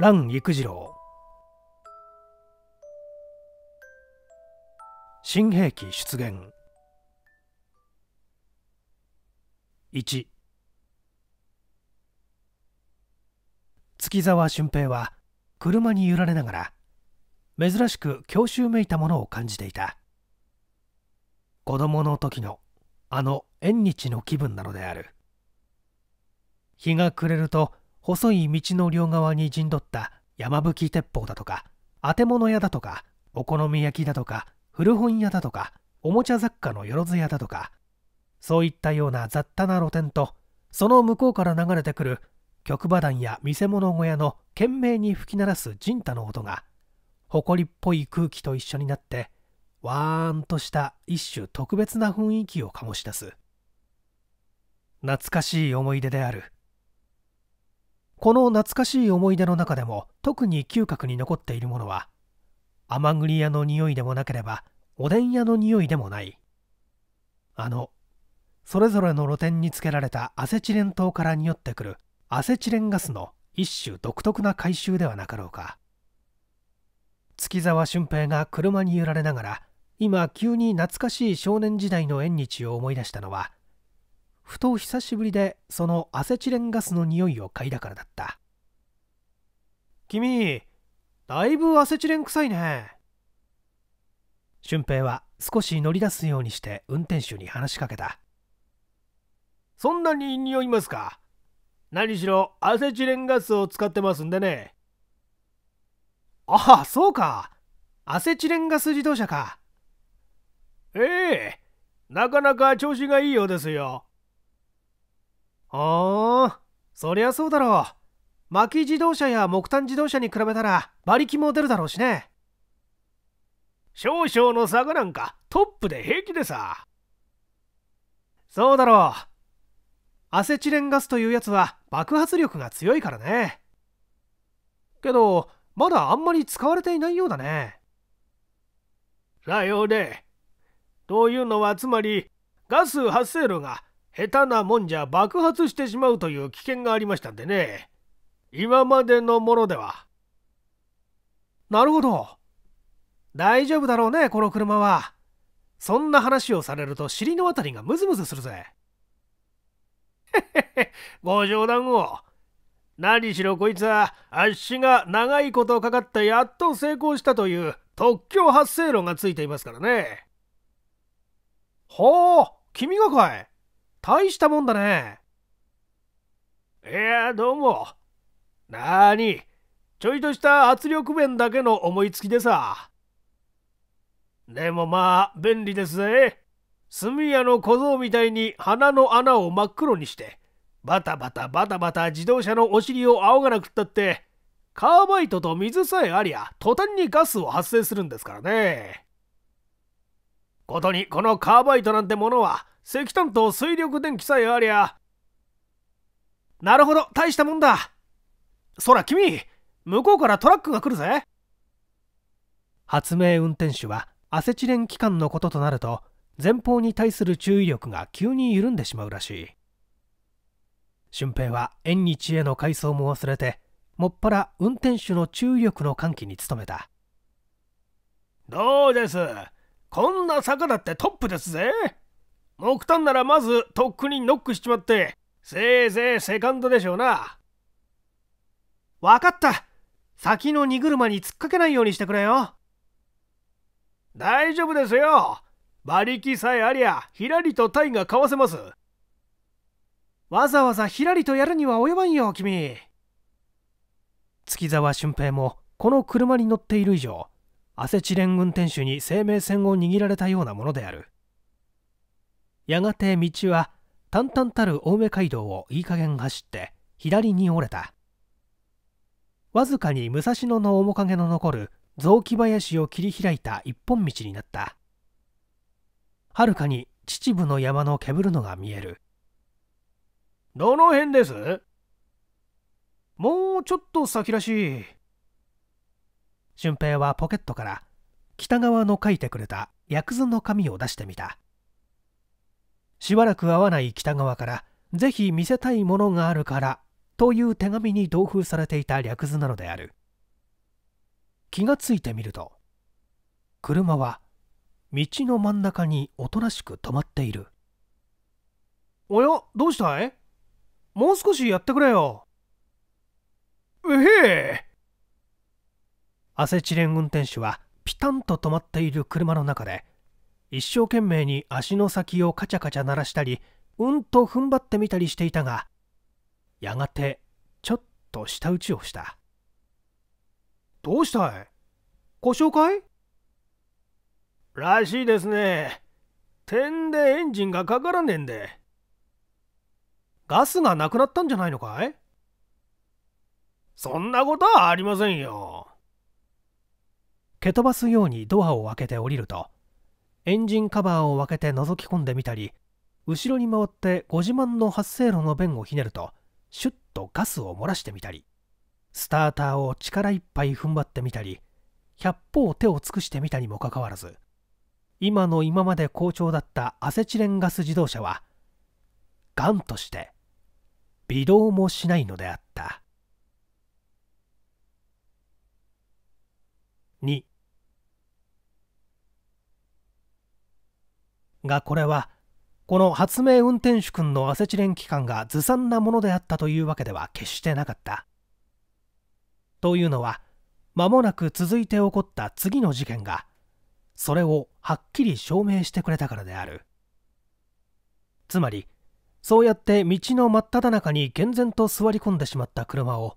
蘭育次郎新兵器出現1月沢俊平は車に揺られながら珍しく郷愁めいたものを感じていた子供の時のあの縁日の気分なのである日が暮れると細い道の両側に陣取った山吹鉄砲だとか当て物屋だとかお好み焼きだとか古本屋だとかおもちゃ雑貨のよろず屋だとかそういったような雑多な露店とその向こうから流れてくる曲馬団や見せ物小屋の懸命に吹き鳴らす陣太の音が埃っぽい空気と一緒になってわーんとした一種特別な雰囲気を醸し出す懐かしい思い出であるこの懐かしい思い出の中でも特に嗅覚に残っているものは甘栗屋の匂いでもなければおでん屋の匂いでもないあのそれぞれの露店につけられたアセチレン灯から匂ってくるアセチレンガスの一種独特な回収ではなかろうか月沢俊平が車に揺られながら今急に懐かしい少年時代の縁日を思い出したのはふと久しぶりでそのアセチレンガスの匂いを嗅いだからだった君だいぶアセチレン臭いね俊平は少し乗り出すようにして運転手に話しかけたそんなに匂いますか何しろアセチレンガスを使ってますんでねああそうかアセチレンガス自動車かええなかなか調子がいいようですよああそりゃそうだろう薪自動車や木炭自動車に比べたら馬力も出るだろうしね少々の差がなんかトップで平気でさそうだろうアセチレンガスというやつは爆発力が強いからねけどまだあんまり使われていないようだねさようでというのはつまりガス発生炉が下手なもんじゃ爆発してしまうという危険がありましたんでね今までのものではなるほど大丈夫だろうねこの車はそんな話をされると尻の辺りがムズムズするぜへへへご冗談を何しろこいつは足が長いことかかってやっと成功したという特許発生論がついていますからね。ほう君がかい。大したもんだね。いや、どうも。なーに、ちょいとした圧力弁だけの思いつきでさ。でもまあ、便利ですぜ。炭屋の小僧みたいに鼻の穴を真っ黒にして、バタバタバタバタ自動車のお尻を仰がなくったって、カーバイトと水さえありゃ、途端にガスを発生するんですからね。ことに、このカーバイトなんてものは、石炭と水力電気さえありゃなるほど大したもんだそら君向こうからトラックが来るぜ発明運転手はアセチレン機関のこととなると前方に対する注意力が急に緩んでしまうらしい俊平は縁日への回想も忘れてもっぱら運転手の注意力の喚起に努めたどうですこんな坂だってトップですぜ木炭ならまずとっくにノックしちまってせいぜいセカンドでしょうな分かった先の荷車に突っかけないようにしてくれよ大丈夫ですよ馬力さえありゃひらりとタイがかわせますわざわざひらりとやるには及ばんよ君月沢俊平もこの車に乗っている以上アセチレン運転手に生命線を握られたようなものであるやがて道は淡々たる青梅街道をいい加減走って左に折れたわずかに武蔵野の面影の残る雑木林を切り開いた一本道になったはるかに秩父の山のけぶるのが見えるどの辺ですもうちょっと先らしい俊平はポケットから北側の書いてくれた薬図の紙を出してみたしばらく会わない北側からぜひ見せたいものがあるからという手紙に同封されていた略図なのである気がついてみると車は道の真ん中におとなしく止まっているおやどうしたいもう少しやってくれよえへえアセチレン運転手はピタンと止まっている車の中で一生懸命に足の先をカチャカチャ鳴らしたりうんと踏ん張ってみたりしていたがやがてちょっと舌打ちをしたどうしたい故障かいらしいですね点でエンジンがかからねえんでガスがなくなったんじゃないのかいそんなことはありませんよ蹴飛ばすようにドアを開けて降りるとエンジンカバーを分けて覗き込んでみたり後ろに回ってご自慢の発生路の弁をひねるとシュッとガスを漏らしてみたりスターターを力いっぱい踏ん張ってみたり百歩手を尽くしてみたにもかかわらず今の今まで好調だったアセチレンガス自動車はガンとして微動もしないのであった2がこれはこの発明運転手くんのアセチレン機関がずさんなものであったというわけでは決してなかったというのは間もなく続いて起こった次の事件がそれをはっきり証明してくれたからであるつまりそうやって道の真っ只中に厳然と座り込んでしまった車を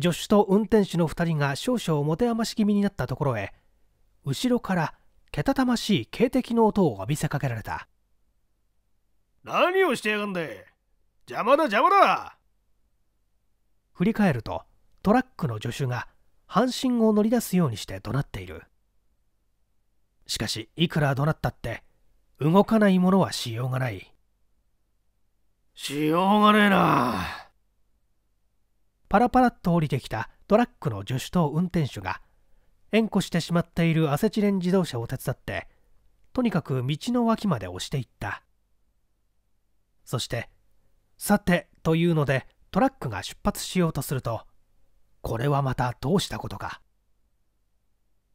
助手と運転手の2人が少々持て余し気味になったところへ後ろからけたたましい警笛の音を浴びせかけられた何をしてやがんだ邪魔だ邪魔だ振り返るとトラックの助手が半身を乗り出すようにして怒鳴っているしかしいくら怒鳴ったって動かないものはしようがないしようがねえなパラパラっと降りてきたトラックの助手と運転手が縁故してしまっているアセチレン自動車を手伝ってとにかく道の脇まで押していったそしてさてというのでトラックが出発しようとするとこれはまたどうしたことか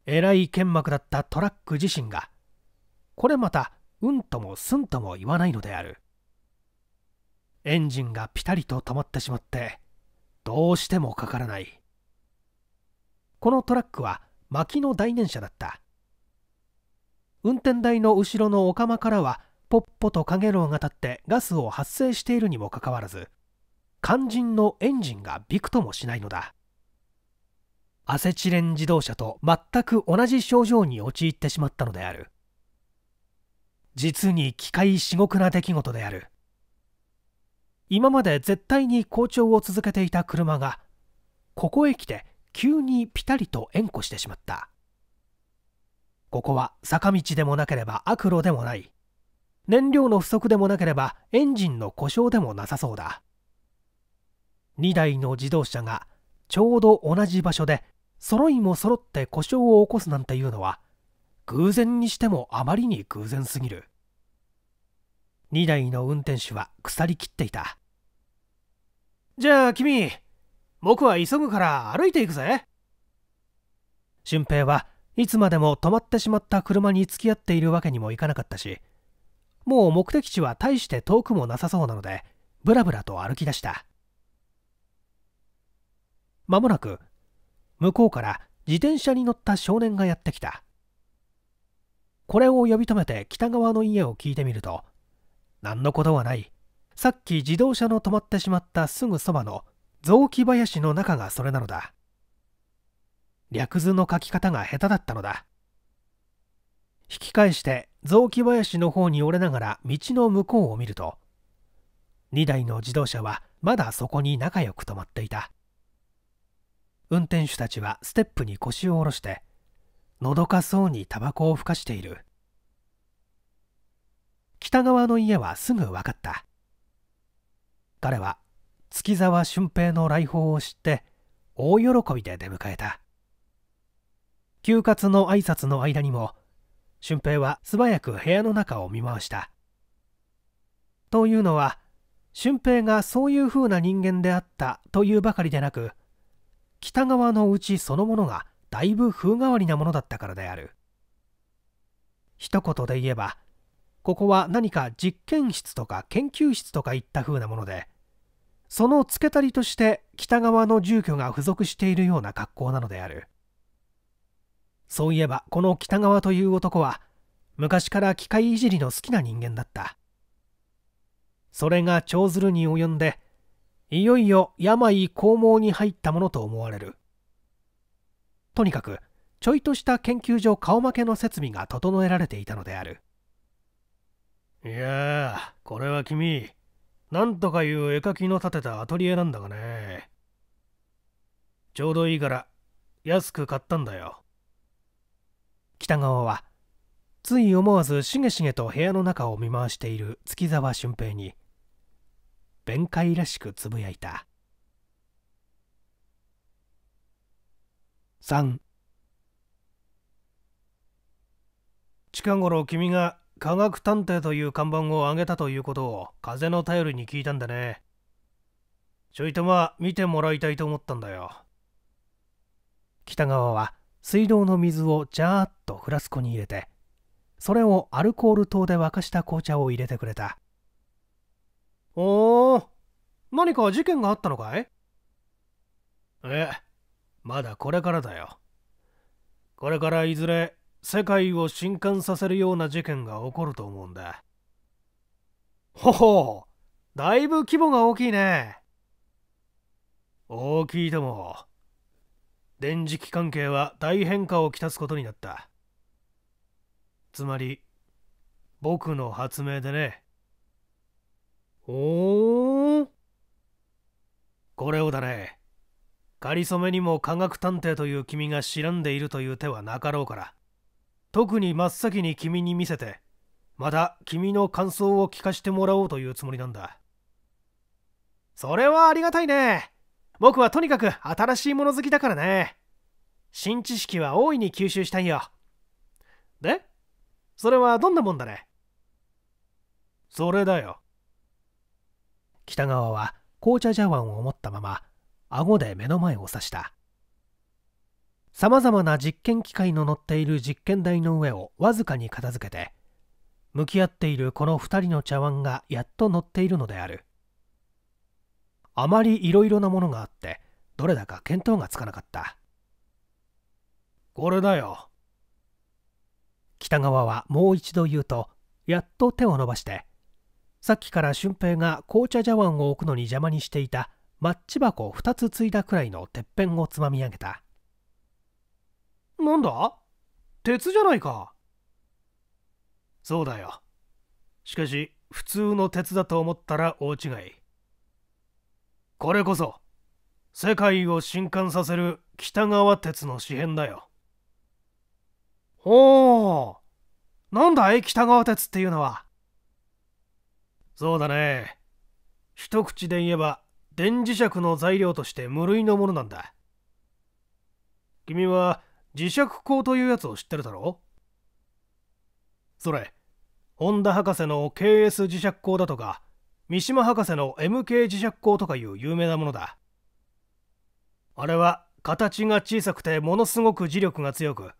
えらい剣幕だったトラック自身がこれまたうんともすんとも言わないのであるエンジンがピタリと止まってしまってどうしてもかからないこのトラックは薪の大念車だった運転台の後ろのお釜からはポッポとカゲロウが立ってガスを発生しているにもかかわらず肝心のエンジンがびくともしないのだアセチレン自動車と全く同じ症状に陥ってしまったのである実に機械至極な出来事である今まで絶対に好調を続けていた車がここへ来て急にピタリと縁故してしまったここは坂道でもなければ悪路でもない燃料の不足でもなければエンジンの故障でもなさそうだ2台の自動車がちょうど同じ場所で揃いも揃って故障を起こすなんていうのは偶然にしてもあまりに偶然すぎる2台の運転手は腐りきっていたじゃあ君僕は急ぐから歩いていくぜ俊平はいつまでも止まってしまった車に付き合っているわけにもいかなかったしもう目的地は大して遠くもなさそうなのでぶらぶらと歩き出したまもなく向こうから自転車に乗った少年がやってきたこれを呼び止めて北側の家を聞いてみると何のことはないさっき自動車の止まってしまったすぐそばの雑木林の中がそれなのだ略図の書き方が下手だったのだ引き返して雑木林の方に折れながら道の向こうを見ると2台の自動車はまだそこに仲良く止まっていた運転手たちはステップに腰を下ろしてのどかそうにタバコをふかしている北側の家はすぐ分かった彼は月沢俊平の来訪を知って大喜びで出迎えた休活の挨拶の間にも俊平は素早く部屋の中を見回したというのは俊平がそういう風な人間であったというばかりでなく北側のうちそのものがだいぶ風変わりなものだったからである一言で言えばここは何か実験室とか研究室とかいった風なものでその付け足りとして北側の住居が付属しているような格好なのであるそういえばこの北川という男は昔から機械いじりの好きな人間だったそれが長ずるに及んでいよいよ病肛門に入ったものと思われるとにかくちょいとした研究所顔負けの設備が整えられていたのであるいやあこれは君なんとかいう絵描きの建てたアトリエなんだがね。ちょうどいいから、安く買ったんだよ。北川は、つい思わずしげしげと部屋の中を見回している月沢俊平に、弁解らしくつぶやいた。3近頃君が科学探偵という看板を上げたということを風の頼りに聞いたんだねちょいとま見てもらいたいと思ったんだよ北川は水道の水をジャーッとフラスコに入れてそれをアルコール糖で沸かした紅茶を入れてくれたおお何か事件があったのかいえまだこれからだよこれからいずれ世界を震撼させるような事件が起こると思うんだほほうだいぶ規模が大きいね大きいとも電磁気関係は大変化をきたすことになったつまり僕の発明でねおおこれをだねかりそめにも科学探偵という君が知らんでいるという手はなかろうから特に真っ先に君に見せてまた君の感想を聞かせてもらおうというつもりなんだそれはありがたいね僕はとにかく新しいもの好きだからね新知識は大いに吸収したいよでそれはどんなもんだねそれだよ北川は紅茶茶碗を持ったまま顎で目の前を指したさまざまな実験機械の乗っている実験台の上をわずかに片付けて向き合っているこの2人の茶碗がやっと乗っているのであるあまりいろいろなものがあってどれだか見当がつかなかったこれだよ北川はもう一度言うとやっと手を伸ばしてさっきから俊平が紅茶茶碗を置くのに邪魔にしていたマッチ箱2つついたくらいのてっぺんをつまみ上げたなんだ鉄じゃないかそうだよしかし普通の鉄だと思ったら大違いこれこそ世界を震撼させる北川鉄の詩編だよほうなんだい北川鉄っていうのはそうだね一口で言えば電磁石の材料として無類のものなんだ君は磁石鋼というやつを知ってるだろそれ本田博士の KS 磁石鋼だとか三島博士の MK 磁石鋼とかいう有名なものだあれは形が小さくてものすごく磁力が強く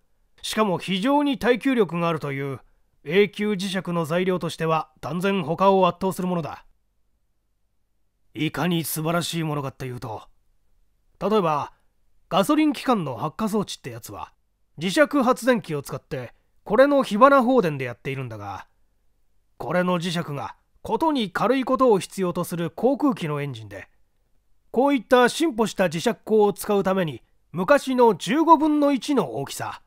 しかも非常に耐久力があるという永久磁石の材料としては断然他を圧倒するものだいかに素晴らしいものかっていうと例えばガソリン機関の発火装置ってやつは磁石発電機を使ってこれの火花放電でやっているんだがこれの磁石がことに軽いことを必要とする航空機のエンジンでこういった進歩した磁石鋼を使うために昔の15分の1の大きさ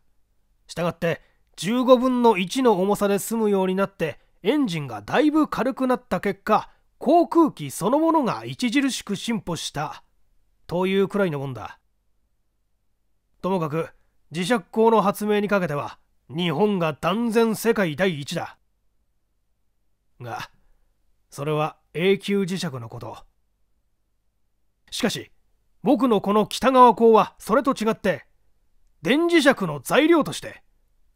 したがって15分の1の重さで済むようになってエンジンがだいぶ軽くなった結果航空機そのものが著しく進歩したというくらいのもんだともかく磁石鋼の発明にかけては日本が断然世界第一だがそれは永久磁石のことしかし僕のこの北川鋼はそれと違って電磁石の材料として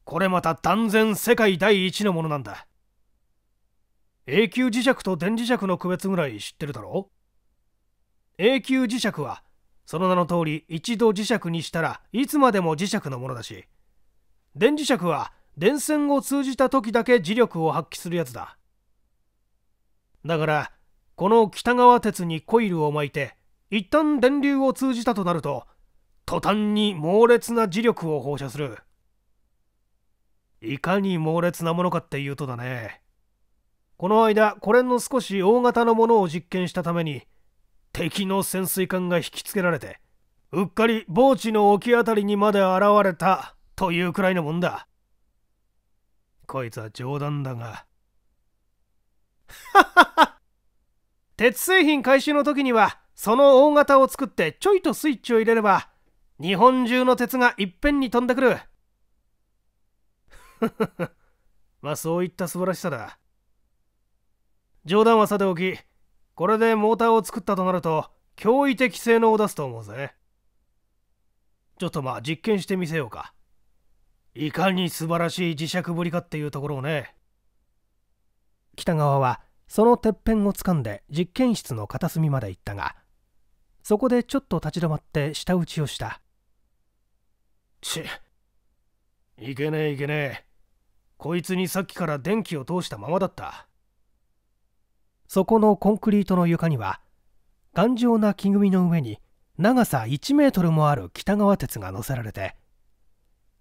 これまた断然世界第一のものなんだ永久磁石と電磁石の区別ぐらい知ってるだろ永久磁石はその名の通り一度磁石にしたらいつまでも磁石のものだし電磁石は電線を通じた時だけ磁力を発揮するやつだだからこの北川鉄にコイルを巻いて一旦電流を通じたとなると途端に猛烈な磁力を放射するいかに猛烈なものかっていうとだねこの間これの少し大型のものを実験したために敵の潜水艦が引きつけられてうっかり墓地の沖あたりにまで現れたというくらいのもんだこいつは冗談だが 鉄製品回収の時にはその大型を作ってちょいとスイッチを入れれば日本中の鉄がいっぺんに飛んでくる まあそういった素晴らしさだ冗談はさておきこれでモーターを作ったとなると驚異的性能を出すと思うぜちょっとまあ実験してみせようかいかに素晴らしい磁石ぶりかっていうところをね北川はそのてっぺんをつかんで実験室の片隅まで行ったがそこでちょっと立ち止まって舌打ちをしたちいけねえいけねえこいつにさっきから電気を通したままだったそこのコンクリートの床には頑丈な木組みの上に長さ1メートルもある北川鉄が載せられて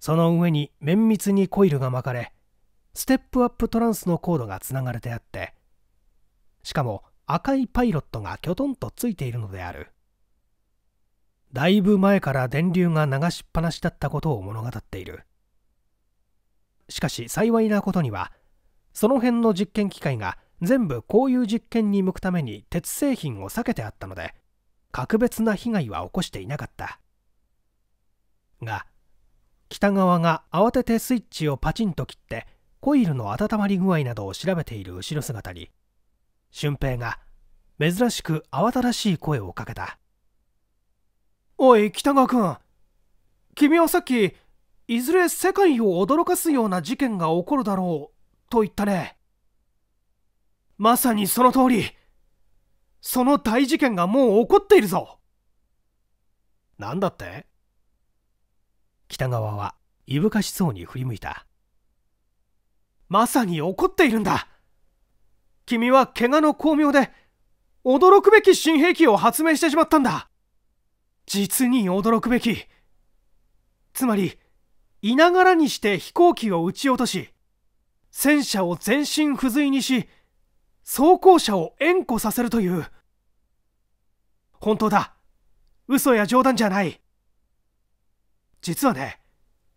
その上に綿密にコイルが巻かれステップアップトランスのコードがつながれてあってしかも赤いパイロットがきょとんとついているのであるだいぶ前から電流が流しっぱなしだったことを物語っているしかし幸いなことにはその辺の実験機械が全部こういう実験に向くために鉄製品を避けてあったので格別な被害は起こしていなかったが北側が慌ててスイッチをパチンと切ってコイルの温まり具合などを調べている後ろ姿に俊平が珍しく慌ただしい声をかけた「おい北川君君はさっきいずれ世界を驚かすような事件が起こるだろう」と言ったね。まさにその通り。その大事件がもう起こっているぞ。なんだって北川はいぶかしそうに振り向いた。まさに起こっているんだ。君は怪我の巧妙で、驚くべき新兵器を発明してしまったんだ。実に驚くべき。つまり、いながらにして飛行機を撃ち落とし、戦車を全身不随にし、装甲車を援護させるという本当だ嘘や冗談じゃない実はね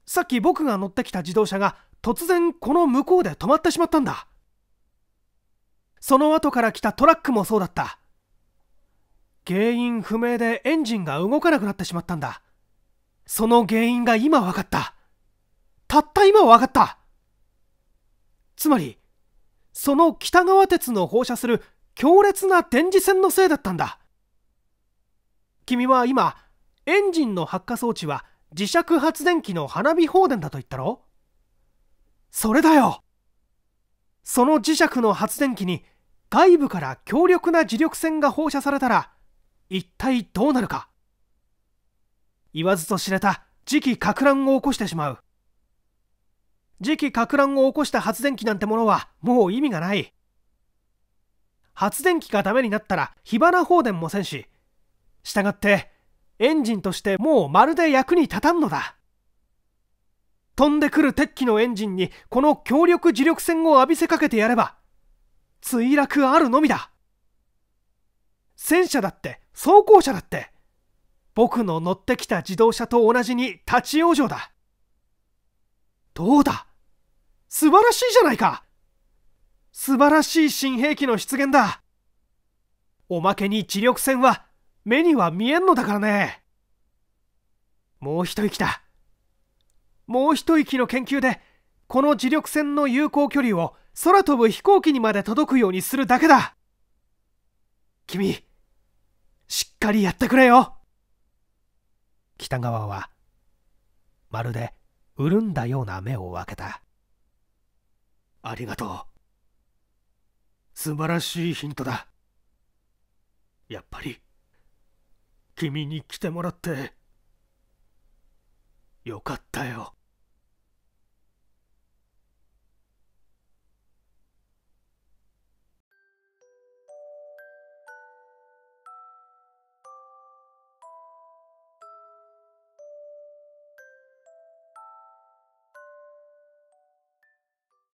さっき僕が乗ってきた自動車が突然この向こうで止まってしまったんだその後から来たトラックもそうだった原因不明でエンジンが動かなくなってしまったんだその原因が今分かったたった今分かったつまりその北川鉄の放射する強烈な電磁線のせいだったんだ君は今エンジンの発火装置は磁石発電機の花火放電だと言ったろそれだよその磁石の発電機に外部から強力な磁力線が放射されたら一体どうなるか言わずと知れた磁期か乱を起こしてしまう次期か乱を起こした発電機なんてものはもう意味がない発電機がダメになったら火花放電もせんししたがってエンジンとしてもうまるで役に立たんのだ飛んでくる鉄器のエンジンにこの強力磁力線を浴びせかけてやれば墜落あるのみだ戦車だって装甲車だって僕の乗ってきた自動車と同じに立ち往生だどうだ素晴らしいじゃないか素晴らしい新兵器の出現だおまけに磁力戦は目には見えんのだからねもう一息だもう一息の研究でこの磁力戦の有効距離を空飛ぶ飛行機にまで届くようにするだけだ君しっかりやってくれよ北川はまるで潤んだような目を開けたありがとう。素晴らしいヒントだ。やっぱり、君に来てもらって、よかったよ。